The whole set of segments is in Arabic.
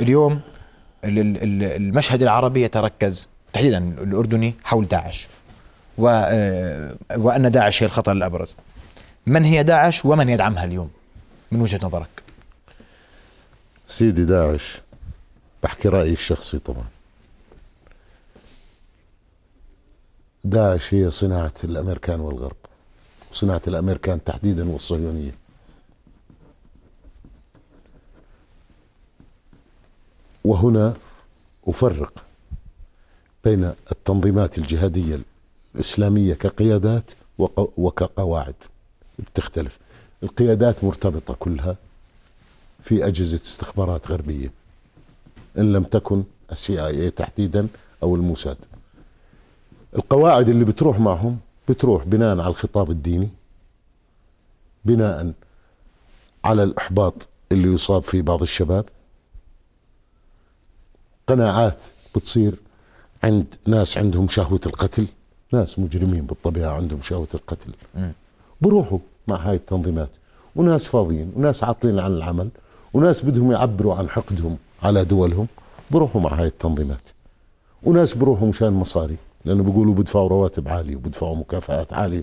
اليوم المشهد العربي يتركز تحديدا الاردني حول داعش آه، وان داعش هي الخطر الابرز من هي داعش ومن يدعمها اليوم من وجهه نظرك سيدي داعش بحكي رايي الشخصي طبعا داعش هي صناعه الامريكان والغرب صناعه الامريكان تحديدا والصهيونيه وهنا أفرق بين التنظيمات الجهادية الإسلامية كقيادات وكقواعد بتختلف القيادات مرتبطة كلها في أجهزة استخبارات غربية إن لم تكن السي اي اي تحديدا أو الموساد القواعد اللي بتروح معهم بتروح بناء على الخطاب الديني بناء على الإحباط اللي يصاب فيه بعض الشباب قناعات بتصير عند ناس عندهم شهوة القتل ناس مجرمين بالطبيعة عندهم شهوة القتل بروحوا مع هاي التنظيمات وناس فاضيين وناس عاطلين عن العمل وناس بدهم يعبروا عن حقدهم على دولهم بروحوا مع هاي التنظيمات وناس بروحوا مشان مصاري لانه بيقولوا بدفعوا رواتب عاليه وبدفعوا مكافآت عاليه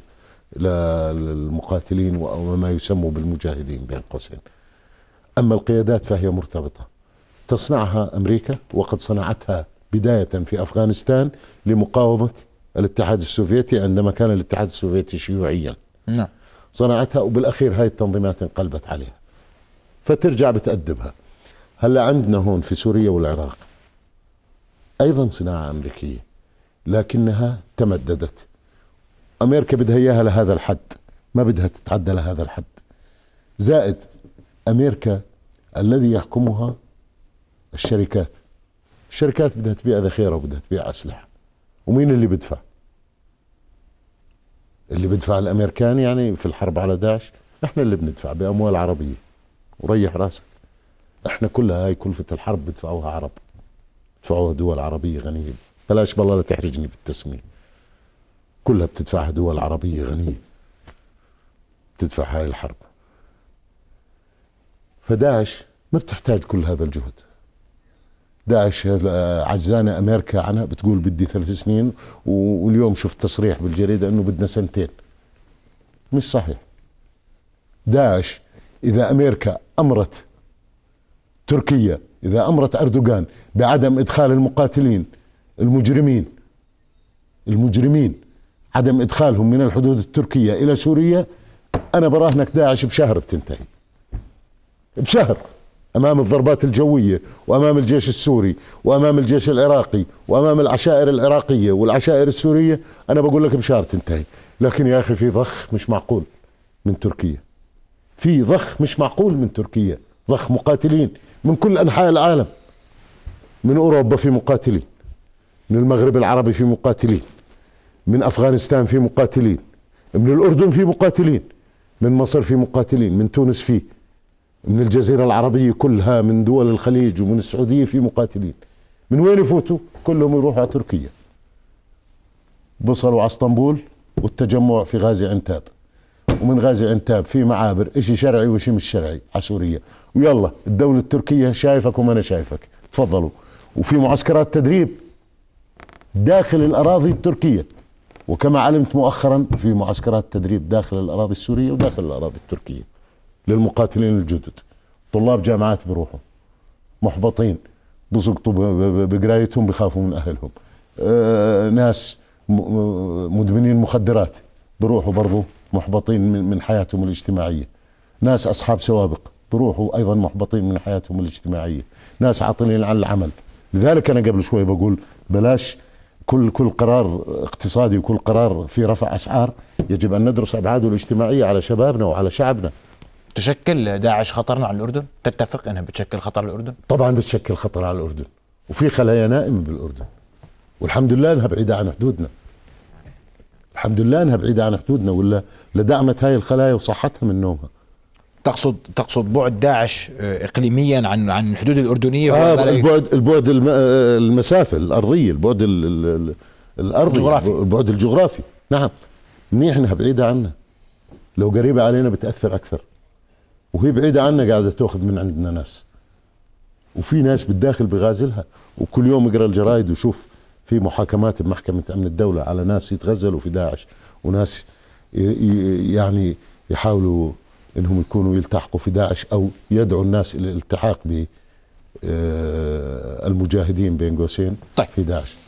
للمقاتلين وما يسموا بالمجاهدين بين قوسين اما القيادات فهي مرتبطه تصنعها امريكا وقد صنعتها بدايه في افغانستان لمقاومه الاتحاد السوفيتي عندما كان الاتحاد السوفيتي شيوعيا نعم صنعتها وبالاخير هاي التنظيمات انقلبت عليها فترجع بتأدبها هلا عندنا هون في سوريا والعراق ايضا صناعه امريكيه لكنها تمددت امريكا بدها اياها لهذا الحد ما بدها تتعدى لهذا الحد زائد امريكا الذي يحكمها الشركات الشركات بدها تبيع ذخيرة وبدها تبيع أسلحة ومين اللي بدفع اللي بدفع الأمريكان يعني في الحرب على داعش احنا اللي بندفع بأموال عربية وريح راسك احنا كلها هاي كلفة الحرب بدفعوها عرب بدفعوها دول عربية غنية بلاش بالله لا تحرجني بالتسمية كلها بتدفعها دول عربية غنية بتدفع هاي الحرب فداعش ما بتحتاج كل هذا الجهد داعش عجزانه امريكا عنها بتقول بدي ثلاث سنين واليوم شفت تصريح بالجريده انه بدنا سنتين مش صحيح داعش اذا امريكا امرت تركيا اذا امرت اردوغان بعدم ادخال المقاتلين المجرمين المجرمين عدم ادخالهم من الحدود التركيه الى سوريا انا براهنك داعش بشهر بتنتهي بشهر امام الضربات الجويه وامام الجيش السوري وامام الجيش العراقي وامام العشائر العراقيه والعشائر السوريه انا بقول لك مشار تنتهي لكن يا اخي في ضخ مش معقول من تركيا في ضخ مش معقول من تركيا ضخ مقاتلين من كل انحاء العالم من اوروبا في مقاتلين من المغرب العربي في مقاتلين من افغانستان في مقاتلين من الاردن في مقاتلين من مصر في مقاتلين من تونس فيه من الجزيرة العربية كلها من دول الخليج ومن السعودية في مقاتلين من وين يفوتوا كلهم يروحوا على تركيا بصلوا على اسطنبول والتجمع في غازي عنتاب ومن غازي عنتاب في معابر اشي شرعي وشي مش شرعي على سوريا ويلا الدولة التركية شايفك وما انا شايفك تفضلوا وفي معسكرات تدريب داخل الاراضي التركية وكما علمت مؤخرا في معسكرات تدريب داخل الاراضي السورية وداخل الاراضي التركية للمقاتلين الجدد طلاب جامعات بروحوا محبطين بسقطوا بقرايتهم بخافوا من اهلهم آه، ناس مدمنين مخدرات بروحوا برضو محبطين من حياتهم الاجتماعيه ناس اصحاب سوابق بروحوا ايضا محبطين من حياتهم الاجتماعيه ناس عاطلين عن العمل لذلك انا قبل شوي بقول بلاش كل كل قرار اقتصادي وكل قرار في رفع اسعار يجب ان ندرس ابعاده الاجتماعيه على شبابنا وعلى شعبنا تشكل داعش خطرا على الأردن؟ تتفق أنها بتشكل خطر على الأردن؟ طبعا بتشكل خطر على الأردن وفي خلايا نائمة بالأردن والحمد لله أنها بعيدة عن حدودنا الحمد لله أنها بعيدة عن حدودنا ولا لدعمت هاي الخلايا وصحتها من نومها تقصد تقصد بعد داعش آه، اقليميا عن عن الحدود الاردنيه آه البعد البعد آه، المسافه الارضيه البعد الارضي الجغرافي البعد الجغرافي نعم منيح انها بعيده عنا لو قريبه علينا بتاثر اكثر وهي بعيده عنا قاعده تاخذ من عندنا ناس وفي ناس بالداخل بغازلها وكل يوم اقرا الجرايد وشوف في محاكمات بمحكمه امن الدوله على ناس يتغزلوا في داعش وناس يعني يحاولوا انهم يكونوا يلتحقوا في داعش او يدعوا الناس الى الالتحاق ب آه، المجاهدين بين قوسين طيب. في داعش